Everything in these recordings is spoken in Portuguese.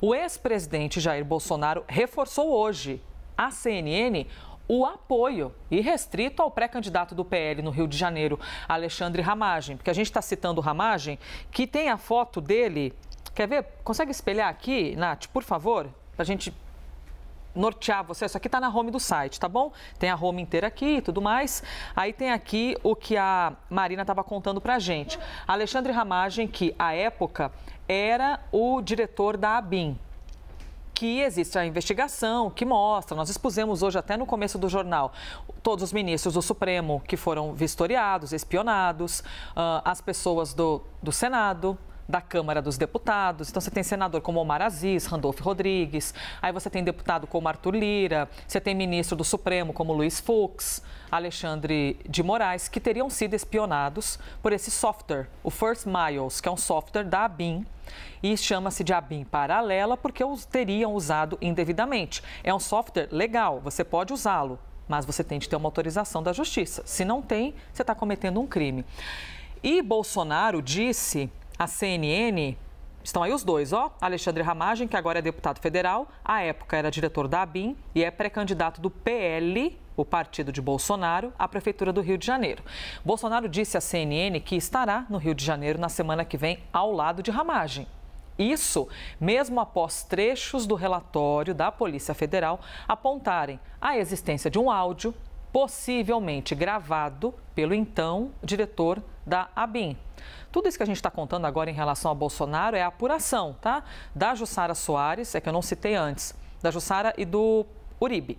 O ex-presidente Jair Bolsonaro reforçou hoje à CNN o apoio irrestrito ao pré-candidato do PL no Rio de Janeiro, Alexandre Ramagem, porque a gente está citando o Ramagem, que tem a foto dele. Quer ver? Consegue espelhar aqui, Nath, por favor? Para a gente nortear você. Isso aqui está na home do site, tá bom? Tem a home inteira aqui e tudo mais. Aí tem aqui o que a Marina estava contando para a gente. Alexandre Ramagem, que à época era o diretor da ABIN. Que existe a investigação que mostra, nós expusemos hoje até no começo do jornal, todos os ministros do Supremo que foram vistoriados, espionados, ah, as pessoas do, do Senado, da Câmara dos Deputados. Então você tem senador como Omar Aziz, Randolfo Rodrigues, aí você tem deputado como Arthur Lira, você tem ministro do Supremo como Luiz Fux, Alexandre de Moraes, que teriam sido espionados por esse software, o First Miles, que é um software da ABIN, e chama-se de ABIN paralela porque os teriam usado indevidamente. É um software legal, você pode usá-lo, mas você tem de ter uma autorização da justiça. Se não tem, você está cometendo um crime. E Bolsonaro disse a CNN Estão aí os dois, ó. Alexandre Ramagem, que agora é deputado federal, à época era diretor da ABIN e é pré-candidato do PL, o partido de Bolsonaro, à Prefeitura do Rio de Janeiro. Bolsonaro disse à CNN que estará no Rio de Janeiro na semana que vem, ao lado de Ramagem. Isso mesmo após trechos do relatório da Polícia Federal apontarem a existência de um áudio possivelmente gravado pelo então diretor da ABIN. Tudo isso que a gente está contando agora em relação a Bolsonaro é a apuração, tá? Da Jussara Soares, é que eu não citei antes, da Jussara e do Uribe.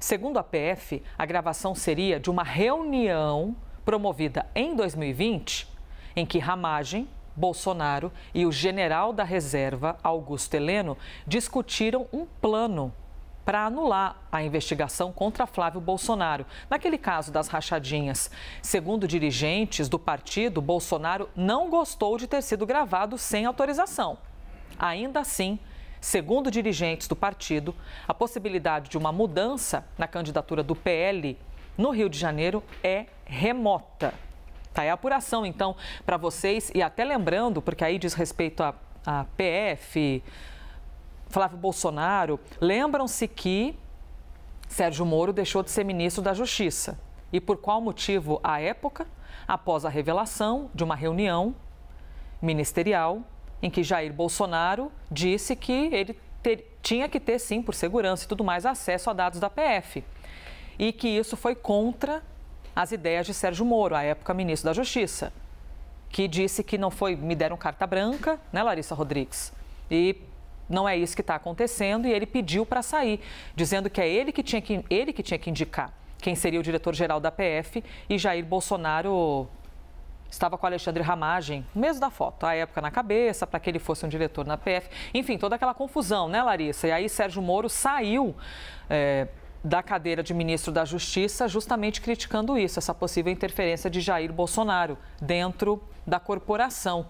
Segundo a PF, a gravação seria de uma reunião promovida em 2020 em que Ramagem, Bolsonaro e o general da reserva, Augusto Heleno, discutiram um plano para anular a investigação contra Flávio Bolsonaro, naquele caso das rachadinhas. Segundo dirigentes do partido, Bolsonaro não gostou de ter sido gravado sem autorização. Ainda assim, segundo dirigentes do partido, a possibilidade de uma mudança na candidatura do PL no Rio de Janeiro é remota. Tá aí a apuração, então, para vocês. E até lembrando, porque aí diz respeito a, a PF, Flávio Bolsonaro, lembram-se que Sérgio Moro deixou de ser ministro da Justiça. E por qual motivo, à época? Após a revelação de uma reunião ministerial em que Jair Bolsonaro disse que ele ter, tinha que ter, sim, por segurança e tudo mais, acesso a dados da PF. E que isso foi contra as ideias de Sérgio Moro, à época ministro da Justiça, que disse que não foi, me deram carta branca, né, Larissa Rodrigues? E não é isso que está acontecendo e ele pediu para sair, dizendo que é ele que tinha que, ele que, tinha que indicar quem seria o diretor-geral da PF e Jair Bolsonaro estava com Alexandre Ramagem, mesmo da foto, a época na cabeça, para que ele fosse um diretor na PF. Enfim, toda aquela confusão, né, Larissa? E aí Sérgio Moro saiu é, da cadeira de ministro da Justiça justamente criticando isso, essa possível interferência de Jair Bolsonaro dentro da corporação.